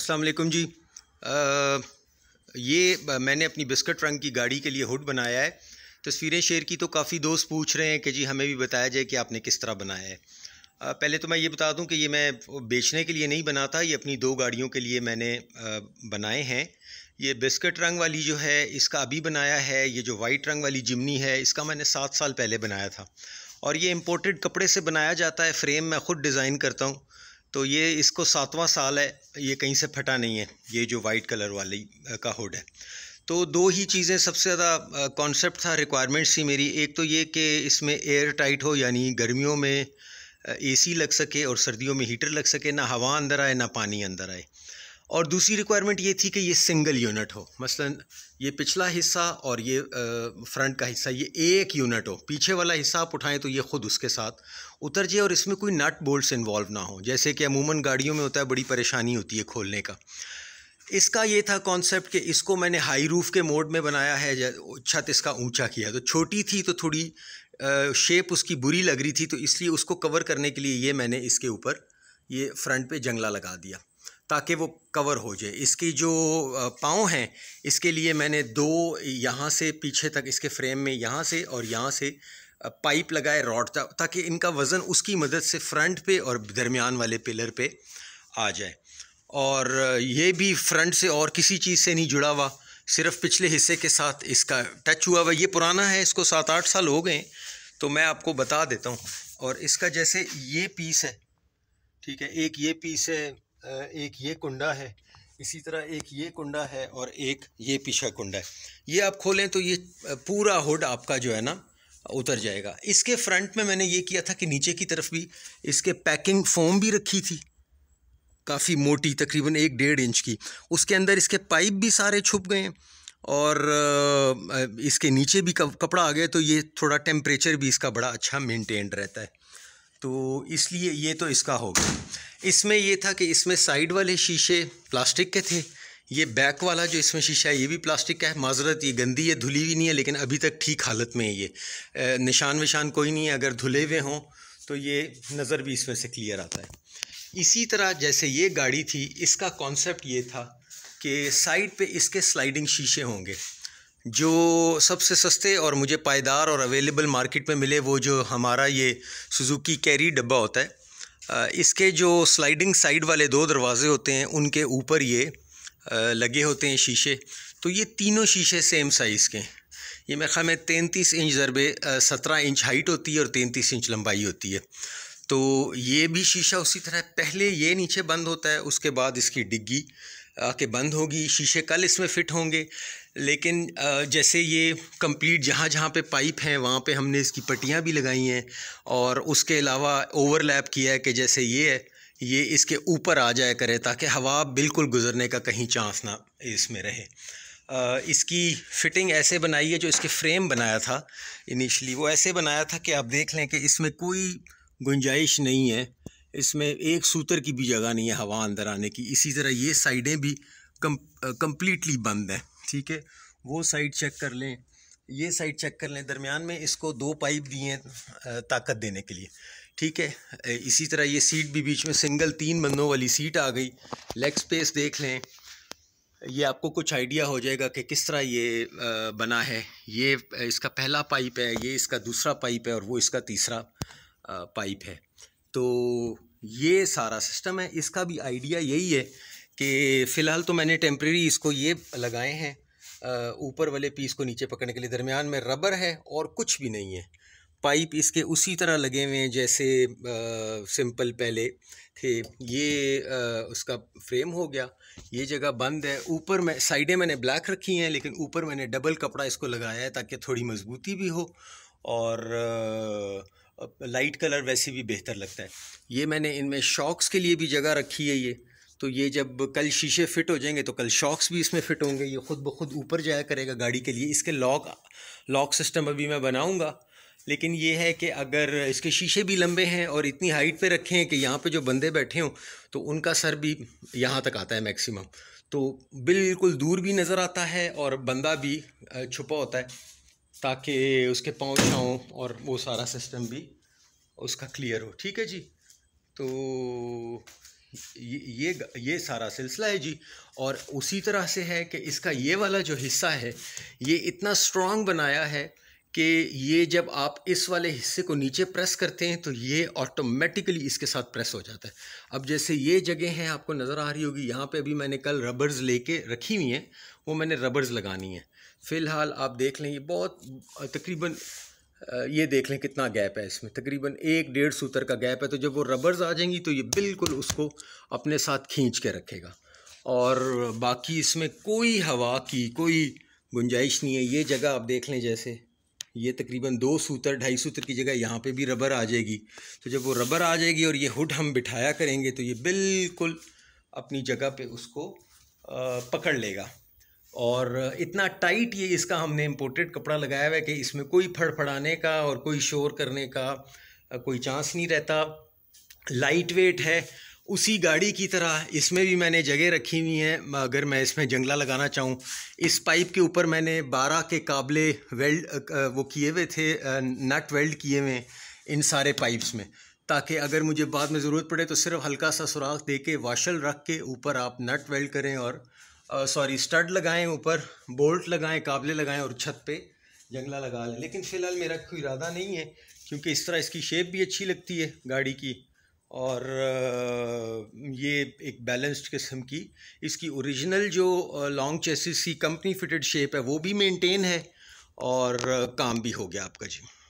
अस्सलाम वालेकुम जी आ, ये मैंने अपनी बिस्कट रंग की गाड़ी के लिए हुड बनाया है तस्वीरें शेयर की तो काफ़ी दोस्त पूछ रहे हैं कि जी हमें भी बताया जाए कि आपने किस तरह बनाया है आ, पहले तो मैं ये बता दूं कि ये मैं बेचने के लिए नहीं बनाता ये अपनी दो गाड़ियों के लिए मैंने आ, बनाए हैं ये बिस्कट रंग वाली जो है इसका अभी बनाया है ये जो वाइट रंग वाली जिमनी है इसका मैंने सात साल पहले बनाया था और ये इम्पोर्टेड कपड़े से बनाया जाता है फ्रेम मैं ख़ुद डिज़ाइन करता हूँ तो ये इसको सातवां साल है ये कहीं से फटा नहीं है ये जो वाइट कलर वाली का हुड है तो दो ही चीज़ें सबसे ज़्यादा कॉन्सेप्ट था रिक्वायरमेंट्स थी मेरी एक तो ये कि इसमें एयर टाइट हो यानी गर्मियों में एसी लग सके और सर्दियों में हीटर लग सके ना हवा अंदर आए ना पानी अंदर आए और दूसरी रिक्वायरमेंट ये थी कि ये सिंगल यूनिट हो मसलन ये पिछला हिस्सा और ये फ्रंट का हिस्सा ये एक यूनिट हो पीछे वाला हिस्सा आप उठाएं तो ये ख़ुद उसके साथ उतर जाए और इसमें कोई नट बोल्ट्स इन्वॉल्व ना हो जैसे कि अमूमन गाड़ियों में होता है बड़ी परेशानी होती है खोलने का इसका ये था कॉन्सेप्ट कि इसको मैंने हाई रूफ़ के मोड में बनाया है छत इसका ऊंचा किया तो छोटी थी तो थोड़ी शेप उसकी बुरी लग रही थी तो इसलिए उसको कवर करने के लिए ये मैंने इसके ऊपर ये फ्रंट पे जंगला लगा दिया ताकि वो कवर हो जाए इसकी जो पाँव हैं इसके लिए मैंने दो यहाँ से पीछे तक इसके फ्रेम में यहाँ से और यहाँ से पाइप लगाए रॉड ताकि इनका वज़न उसकी मदद से फ्रंट पे और दरमियान वाले पिलर पे आ जाए और ये भी फ्रंट से और किसी चीज़ से नहीं जुड़ा हुआ सिर्फ पिछले हिस्से के साथ इसका टच हुआ हुआ ये पुराना है इसको सात आठ साल हो गए तो मैं आपको बता देता हूँ और इसका जैसे ये पीस है ठीक है एक ये पीस है एक ये कुंडा है इसी तरह एक ये कुंडा है और एक ये पीछा कुंडा है ये आप खोलें तो ये पूरा हुड आपका जो है ना उतर जाएगा इसके फ्रंट में मैंने ये किया था कि नीचे की तरफ भी इसके पैकिंग फोम भी रखी थी काफ़ी मोटी तकरीबन एक डेढ़ इंच की उसके अंदर इसके पाइप भी सारे छुप गए और इसके नीचे भी कपड़ा आ गया तो ये थोड़ा टेम्परेचर भी इसका बड़ा अच्छा मेनटेन रहता है तो इसलिए ये तो इसका हो गया इसमें ये था कि इसमें साइड वाले शीशे प्लास्टिक के थे ये बैक वाला जो इसमें शीशा है ये भी प्लास्टिक का है माजरत ये गंदी है धुली हुई नहीं है लेकिन अभी तक ठीक हालत में है ये निशान विशान कोई नहीं है अगर धुले हुए हों तो ये नज़र भी इसमें से क्लियर आता है इसी तरह जैसे ये गाड़ी थी इसका कॉन्सेप्ट ये था कि साइड पे इसके स्लाइडिंग शीशे होंगे जो सबसे सस्ते और मुझे पायदार और अवेलेबल मार्केट में मिले वो जो हमारा ये सुजुकी कैरी डब्बा होता है इसके जो स्लाइडिंग साइड वाले दो दरवाज़े होते हैं उनके ऊपर ये लगे होते हैं शीशे तो ये तीनों शीशे सेम साइज़ के हैं ये मेरे ख्याल में तैंतीस इंच ज़रबे सत्रह इंच हाइट होती है और तैंतीस इंच लंबाई होती है तो ये भी शीशा उसी तरह पहले ये नीचे बंद होता है उसके बाद इसकी डिग्गी आके बंद होगी शीशे कल इसमें फ़िट होंगे लेकिन जैसे ये कंप्लीट जहाँ जहाँ पे पाइप हैं वहाँ पे हमने इसकी पट्टियाँ भी लगाई हैं और उसके अलावा ओवरलैप किया है कि जैसे ये है ये इसके ऊपर आ जाया करे ताकि हवा बिल्कुल गुजरने का कहीं चांस ना इसमें रहे इसकी फ़िटिंग ऐसे बनाई है जो इसके फ्रेम बनाया था इनिशली वो ऐसे बनाया था कि आप देख लें कि इसमें कोई गुंजाइश नहीं है इसमें एक सूत्र की भी जगह नहीं है हवा अंदर आने की इसी तरह ये साइडें भी कम कम्प्लीटली बंद हैं ठीक है वो साइड चेक कर लें ये साइड चेक कर लें दरमियान में इसको दो पाइप दिए ताकत देने के लिए ठीक है इसी तरह ये सीट भी बीच में सिंगल तीन बंदों वाली सीट आ गई लेग स्पेस देख लें ये आपको कुछ आइडिया हो जाएगा कि किस तरह ये बना है ये इसका पहला पाइप है ये इसका दूसरा पाइप है और वो इसका तीसरा पाइप है तो ये सारा सिस्टम है इसका भी आइडिया यही है कि फ़िलहाल तो मैंने टेम्प्रेरी इसको ये लगाए हैं ऊपर वाले पीस को नीचे पकड़ने के लिए दरमियान में रबर है और कुछ भी नहीं है पाइप इसके उसी तरह लगे हुए हैं जैसे आ, सिंपल पहले थे ये आ, उसका फ्रेम हो गया ये जगह बंद है ऊपर मैं साइडें मैंने ब्लैक रखी हैं लेकिन ऊपर मैंने डबल कपड़ा इसको लगाया है ताकि थोड़ी मजबूती भी हो और लाइट कलर वैसे भी बेहतर लगता है ये मैंने इनमें शॉक्स के लिए भी जगह रखी है ये तो ये जब कल शीशे फिट हो जाएंगे तो कल शॉक्स भी इसमें फिट होंगे ये खुद ब खुद ऊपर जाया करेगा गाड़ी के लिए इसके लॉक लॉक सिस्टम अभी मैं बनाऊँगा लेकिन ये है कि अगर इसके शीशे भी लंबे हैं और इतनी हाइट पे रखे हैं कि यहाँ पे जो बंदे बैठे हों तो उनका सर भी यहाँ तक आता है मैक्सिमम तो बिल्कुल दूर भी नज़र आता है और बंदा भी छुपा होता है ताकि उसके पाँव छाँव और वो सारा सिस्टम भी उसका क्लियर हो ठीक है जी तो ये ये सारा सिलसिला है जी और उसी तरह से है कि इसका ये वाला जो हिस्सा है ये इतना स्ट्रॉन्ग बनाया है कि ये जब आप इस वाले हिस्से को नीचे प्रेस करते हैं तो ये ऑटोमेटिकली इसके साथ प्रेस हो जाता है अब जैसे ये जगह हैं आपको नज़र आ रही होगी यहाँ पे अभी मैंने कल रबर्स लेके रखी हुई हैं वो मैंने रबर्स लगानी है फ़िलहाल आप देख लें ये बहुत तकरीबन ये देख लें कितना गैप है इसमें तकरीबन एक डेढ़ सूतर का गैप है तो जब वो रबर्स आ जाएंगी तो ये बिल्कुल उसको अपने साथ खींच के रखेगा और बाकी इसमें कोई हवा की कोई गुंजाइश नहीं है ये जगह आप देख लें जैसे ये तकरीबन दो सूतर ढाई सूतर की जगह यहाँ पे भी रबर आ जाएगी तो जब वो रबर आ जाएगी और ये हुड हम बिठाया करेंगे तो ये बिल्कुल अपनी जगह पे उसको पकड़ लेगा और इतना टाइट ये इसका हमने इम्पोर्टेड कपड़ा लगाया हुआ है कि इसमें कोई फड़फड़ाने का और कोई शोर करने का कोई चांस नहीं रहता लाइट वेट है उसी गाड़ी की तरह इसमें भी मैंने जगह रखी हुई है अगर मैं इसमें जंगला लगाना चाहूँ इस पाइप के ऊपर मैंने बारह के काबले वेल्ड वो किए हुए थे नट वेल्ड किए हुए इन सारे पाइप्स में ताकि अगर मुझे बाद में ज़रूरत पड़े तो सिर्फ हल्का सा सुराख दे के वाशल रख के ऊपर आप नट वेल्ड करें और सॉरी स्टड लगाएं ऊपर बोल्ट लगाएं काबले लगाएं और छत पे जंगला लगा लें लेकिन फ़िलहाल मेरा कोई इरादा नहीं है क्योंकि इस तरह इसकी शेप भी अच्छी लगती है गाड़ी की और ये एक बैलेंस्ड किस्म की इसकी ओरिजिनल जो लॉन्ग चेसिस की कंपनी फिटेड शेप है वो भी मेंटेन है और काम भी हो गया आपका जी